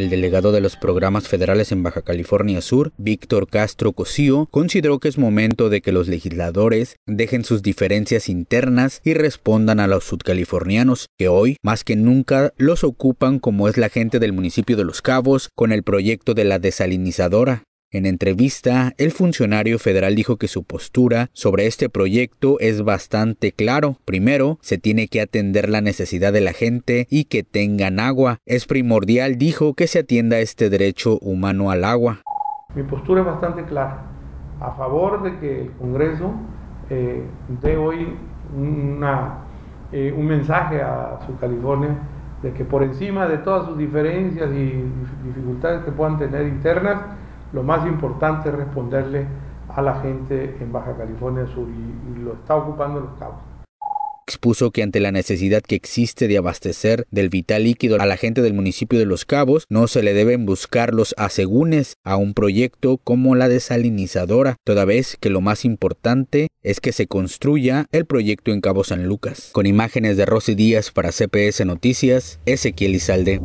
El delegado de los programas federales en Baja California Sur, Víctor Castro Cosío, consideró que es momento de que los legisladores dejen sus diferencias internas y respondan a los sudcalifornianos, que hoy más que nunca los ocupan como es la gente del municipio de Los Cabos con el proyecto de la desalinizadora. En entrevista, el funcionario federal dijo que su postura sobre este proyecto es bastante claro. Primero, se tiene que atender la necesidad de la gente y que tengan agua. Es primordial, dijo, que se atienda este derecho humano al agua. Mi postura es bastante clara, a favor de que el Congreso eh, dé hoy una, eh, un mensaje a su California de que por encima de todas sus diferencias y dificultades que puedan tener internas, lo más importante es responderle a la gente en Baja California Sur y, lo está ocupando los cabos expuso que ante la necesidad que existe de abastecer del vital líquido a la gente del municipio de Los Cabos, no se le deben buscar los asegúnes a un proyecto como la desalinizadora, toda vez que lo más importante es que se construya el proyecto en Cabo San Lucas. Con imágenes de Rosy Díaz para CPS Noticias, Ezequiel Izalde.